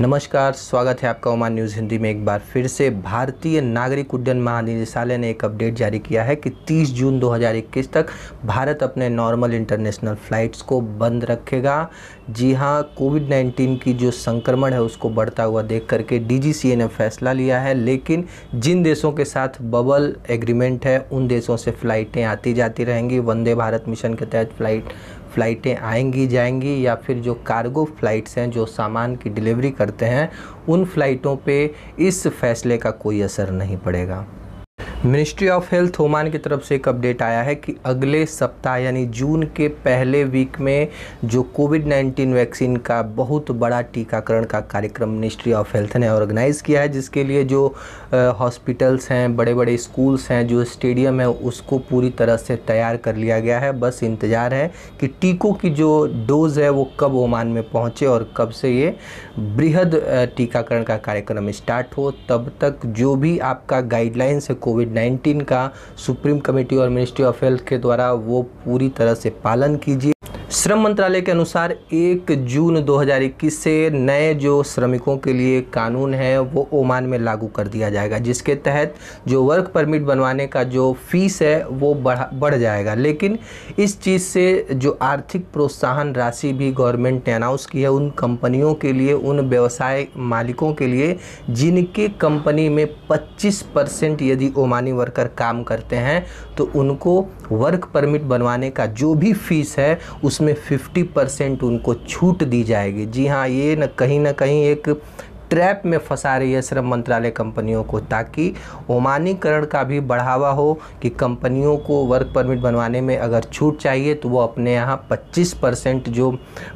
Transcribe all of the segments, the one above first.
नमस्कार स्वागत है आपका ओमान न्यूज़ हिंदी में एक बार फिर से भारतीय नागरिक उड्डयन महानिदेशालय ने एक अपडेट जारी किया है कि 30 जून 2021 तक भारत अपने नॉर्मल इंटरनेशनल फ़्लाइट्स को बंद रखेगा जी हां कोविड 19 की जो संक्रमण है उसको बढ़ता हुआ देख करके डी ने फैसला लिया है लेकिन जिन देशों के साथ बबल एग्रीमेंट है उन देशों से फ़्लाइटें आती जाती रहेंगी वंदे भारत मिशन के तहत फ़्लाइट फ़्लाइटें आएंगी जाएंगी या फिर जो कार्गो फ़्लाइट्स हैं जो सामान की डिलीवरी करते हैं उन फ़्लाइटों पे इस फैसले का कोई असर नहीं पड़ेगा मिनिस्ट्री ऑफ हेल्थ ओमान की तरफ से एक अपडेट आया है कि अगले सप्ताह यानी जून के पहले वीक में जो कोविड 19 वैक्सीन का बहुत बड़ा टीकाकरण का कार्यक्रम मिनिस्ट्री ऑफ हेल्थ ने ऑर्गेनाइज़ किया है जिसके लिए जो हॉस्पिटल्स हैं बड़े बड़े स्कूल्स हैं जो स्टेडियम है उसको पूरी तरह से तैयार कर लिया गया है बस इंतज़ार है कि टीकों की जो डोज़ है वो कब ओमान में पहुँचे और कब से ये बृहद टीकाकरण का कार्यक्रम स्टार्ट हो तब तक जो भी आपका गाइडलाइंस है कोविड कोविड 19 का सुप्रीम कमेटी और मिनिस्ट्री ऑफ हेल्थ के द्वारा वो पूरी तरह से पालन कीजिए श्रम मंत्रालय के अनुसार 1 जून 2021 से नए जो श्रमिकों के लिए कानून है वो ओमान में लागू कर दिया जाएगा जिसके तहत जो वर्क परमिट बनवाने का जो फीस है वो बढ़ा बढ़ जाएगा लेकिन इस चीज़ से जो आर्थिक प्रोत्साहन राशि भी गवर्नमेंट ने अनाउंस की है उन कंपनियों के लिए उन व्यवसाय मालिकों के लिए जिनके कंपनी में पच्चीस परसेंट यदि ओमानी वर्कर काम करते हैं तो उनको वर्क परमिट बनवाने का जो भी फीस है उस उसमें 50 परसेंट उनको छूट दी जाएगी जी हाँ ये न कहीं ना कहीं एक ट्रैप में फंसा रही है श्रम मंत्रालय कंपनियों को ताकि ओमानीकरण का भी बढ़ावा हो कि कंपनियों को वर्क परमिट बनवाने में अगर छूट चाहिए तो वो अपने यहाँ 25 परसेंट जो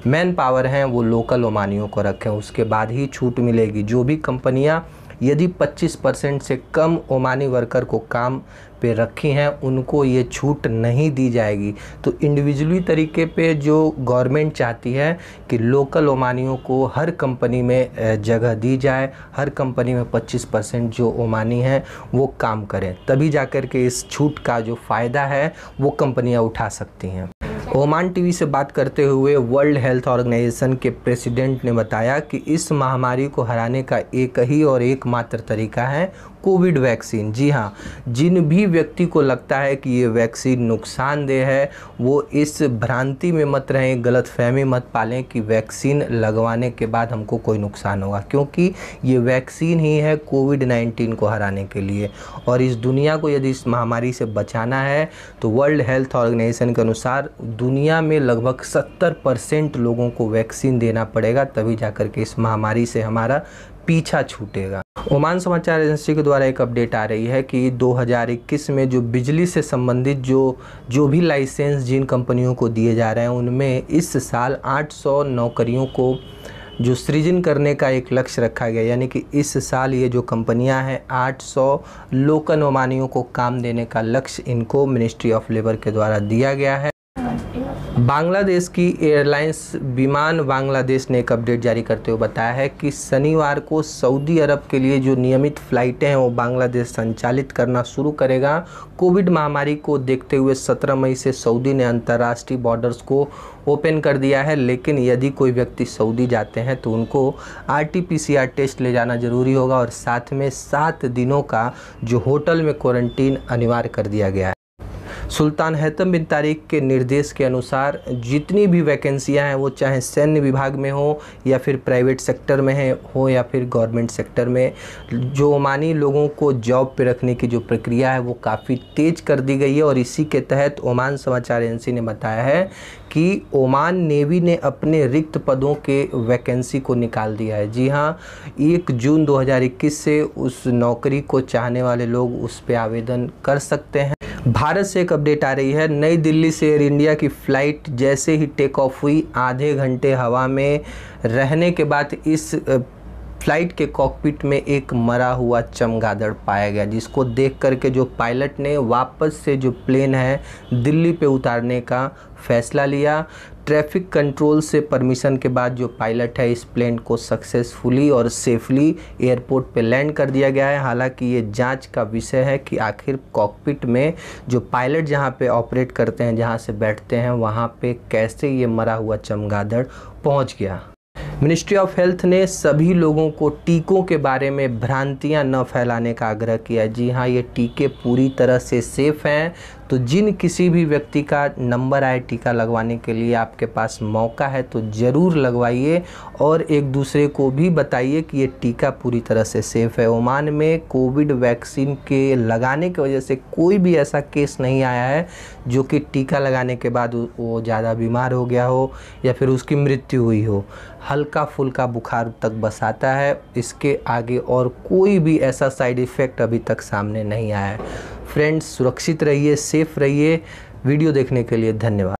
मैन पावर हैं वो लोकल ओमानियों को रखें उसके बाद ही छूट मिलेगी जो भी कंपनियाँ यदि 25 परसेंट से कम ओमानी वर्कर को काम पे रखी हैं उनको ये छूट नहीं दी जाएगी तो इंडिविजुअली तरीके पे जो गवर्नमेंट चाहती है कि लोकल ओमानियों को हर कंपनी में जगह दी जाए हर कंपनी में 25 परसेंट जो ओमानी हैं वो काम करें तभी जा कर के इस छूट का जो फ़ायदा है वो कंपनियां उठा सकती हैं ओमान टीवी से बात करते हुए वर्ल्ड हेल्थ ऑर्गेनाइजेशन के प्रेसिडेंट ने बताया कि इस महामारी को हराने का एक ही और एकमात्र तरीका है कोविड वैक्सीन जी हाँ जिन भी व्यक्ति को लगता है कि ये वैक्सीन नुकसानदेह है वो इस भ्रांति में मत रहें गलत फहमी मत पालें कि वैक्सीन लगवाने के बाद हमको कोई नुकसान होगा क्योंकि ये वैक्सीन ही है कोविड नाइन्टीन को हराने के लिए और इस दुनिया को यदि इस महामारी से बचाना है तो वर्ल्ड हेल्थ ऑर्गेनाइजेशन के अनुसार दुनिया में लगभग सत्तर परसेंट लोगों को वैक्सीन देना पड़ेगा तभी जा के इस महामारी से हमारा पीछा छूटेगा ओमान समाचार एजेंसी के द्वारा एक अपडेट आ रही है कि 2021 में जो बिजली से संबंधित जो जो भी लाइसेंस जिन कंपनियों को दिए जा रहे हैं उनमें इस साल 800 नौकरियों को जो सृजन करने का एक लक्ष्य रखा गया यानी कि इस साल ये जो कंपनियां हैं 800 लोकन ओमानियों को काम देने का लक्ष्य इनको मिनिस्ट्री ऑफ लेबर के द्वारा दिया गया है बांग्लादेश की एयरलाइंस विमान बांग्लादेश ने एक अपडेट जारी करते हुए बताया है कि शनिवार को सऊदी अरब के लिए जो नियमित फ़्लाइटें हैं वो बांग्लादेश संचालित करना शुरू करेगा कोविड महामारी को देखते हुए 17 मई से सऊदी ने अंतर्राष्ट्रीय बॉर्डर्स को ओपन कर दिया है लेकिन यदि कोई व्यक्ति सऊदी जाते हैं तो उनको आर टेस्ट ले जाना ज़रूरी होगा और साथ में सात दिनों का जो होटल में क्वारंटीन अनिवार्य कर दिया गया है सुल्तान हैतम बिन तारिक के निर्देश के अनुसार जितनी भी वैकेंसियां हैं वो चाहे सैन्य विभाग में हो या फिर प्राइवेट सेक्टर में है हो या फिर गवर्नमेंट सेक्टर में जो ओमानी लोगों को जॉब पर रखने की जो प्रक्रिया है वो काफ़ी तेज़ कर दी गई है और इसी के तहत ओमान समाचार एजेंसी ने बताया है कि ओमान नेवी ने अपने रिक्त पदों के वैकेंसी को निकाल दिया है जी हाँ एक जून 2021 से उस नौकरी को चाहने वाले लोग उस पर आवेदन कर सकते हैं भारत से एक अपडेट आ रही है नई दिल्ली से एयर इंडिया की फ़्लाइट जैसे ही टेक ऑफ हुई आधे घंटे हवा में रहने के बाद इस फ्लाइट के कॉकपिट में एक मरा हुआ चमगादड़ पाया गया जिसको देख करके जो पायलट ने वापस से जो प्लेन है दिल्ली पे उतारने का फैसला लिया ट्रैफिक कंट्रोल से परमिशन के बाद जो पायलट है इस प्लेन को सक्सेसफुली और सेफली एयरपोर्ट पे लैंड कर दिया गया है हालांकि ये जांच का विषय है कि आखिर कॉकपिट में जो पायलट जहां पे ऑपरेट करते हैं जहां से बैठते हैं वहां पे कैसे ये मरा हुआ चमगादड़ पहुंच गया मिनिस्ट्री ऑफ हेल्थ ने सभी लोगों को टीकों के बारे में भ्रांतियां न फैलाने का आग्रह किया जी हाँ ये टीके पूरी तरह से सेफ़ हैं तो जिन किसी भी व्यक्ति का नंबर आए टीका लगवाने के लिए आपके पास मौका है तो ज़रूर लगवाइए और एक दूसरे को भी बताइए कि ये टीका पूरी तरह से सेफ़ है ओमान में कोविड वैक्सीन के लगाने की वजह से कोई भी ऐसा केस नहीं आया है जो कि टीका लगाने के बाद वो ज़्यादा बीमार हो गया हो या फिर उसकी मृत्यु हुई हो हल्का फुल्का बुखार तक बस आता है इसके आगे और कोई भी ऐसा साइड इफ़ेक्ट अभी तक सामने नहीं आया है फ्रेंड्स सुरक्षित रहिए सेफ रहिए वीडियो देखने के लिए धन्यवाद